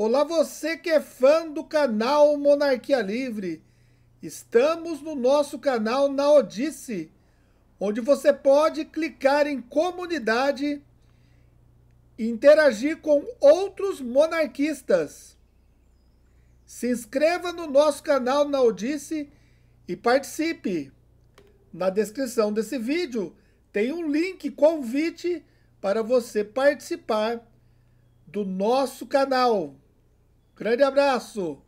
Olá, você que é fã do canal Monarquia Livre. Estamos no nosso canal na Odisse, onde você pode clicar em comunidade e interagir com outros monarquistas. Se inscreva no nosso canal na Odisse e participe. Na descrição desse vídeo tem um link convite para você participar do nosso canal. Grande abraço!